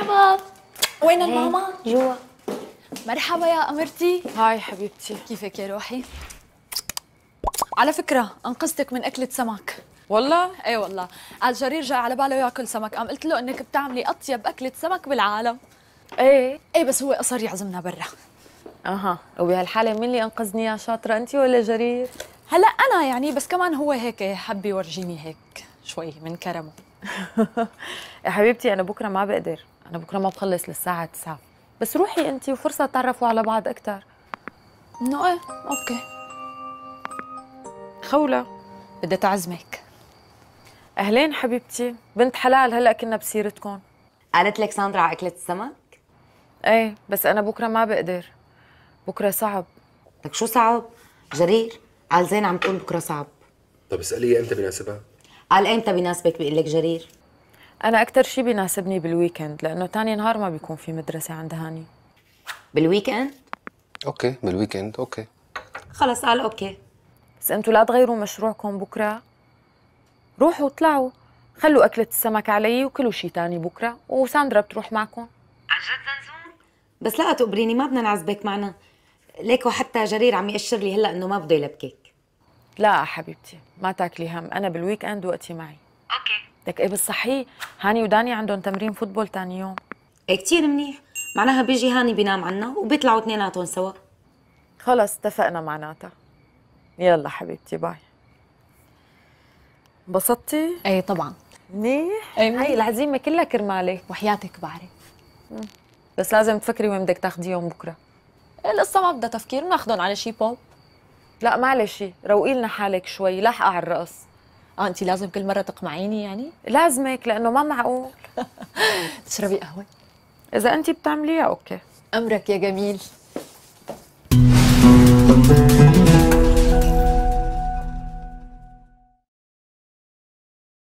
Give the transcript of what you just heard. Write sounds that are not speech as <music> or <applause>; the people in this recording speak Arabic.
مرحبا وين إيه، الماما؟ جوا مرحبا يا أمرتي هاي حبيبتي كيفك يا روحي؟ على فكرة أنقذتك من أكلة سمك والله؟ ايه والله، قال جرير جاي على باله ياكل سمك، قام قلت له انك بتعملي أطيب أكلة سمك بالعالم ايه ايه بس هو أصر يعزمنا برا اها وبهالحالة مين اللي أنقذني يا شاطرة أنت ولا جرير؟ هلا أنا يعني بس كمان هو هيك حب يورجيني هيك شوي من كرمه <laughs> يا حبيبتي أنا بكرة ما بقدر أنا بكرة ما بخلص للساعة 9 بس روحي أنت وفرصة تتعرفوا على بعض أكثر إنه إيه أوكي خولة بدي تعزمك أهلين حبيبتي بنت حلال هلأ كنا بسيرتكم قالت لك ساندرا على أكلة السمك؟ إيه بس أنا بكرة ما بقدر بكرة صعب لك طيب شو صعب؟ جرير قال زين عم تقول بكرة صعب طب اسألي أمتى بيناسبها؟ قال أمتى بيناسبك بيقول لك جرير انا اكثر شيء بيناسبني بالويكند لانه ثاني نهار ما بيكون في مدرسه عند هاني بالويكند اوكي بالويكند اوكي خلص قال اوكي بس انتوا لا تغيروا مشروعكم بكره روحوا اطلعوا خلوا أكلة السمك علي وكلوا شيء تاني بكرة وساندرا بتروح معكم عنجد زنزون؟ بس لا تقبريني ما بدنا نعزبك معنا ليك وحتى جرير عم يأشر لي هلا انه ما بده يلبكك لا حبيبتي ما تاكلي هم انا بالويك اند وقتي معي اوكي لك ايه بس صحيح هاني وداني عندهم تمرين فوتبول ثاني يوم ايه كثير منيح معناها بيجي هاني بينام عنا وبيطلعوا اثنيناتهم سوا خلص اتفقنا معناتها يلا حبيبتي باي انبسطتي؟ ايه طبعا منيح؟ ايه هي العزيمة كلها كرمالي وحياتك بعرف بس لازم تفكري وين بدك تاخذيهم بكره ايه القصة ما بدها تفكير بناخذهم على شي بوب لا معلش روقي لنا حالك شوي لحقة على الرقص اه انت لازم كل مره تقمعيني يعني لازمك لانه ما معقول <laughs> تشربي قهوه اذا انت بتعمليها اوكي امرك يا جميل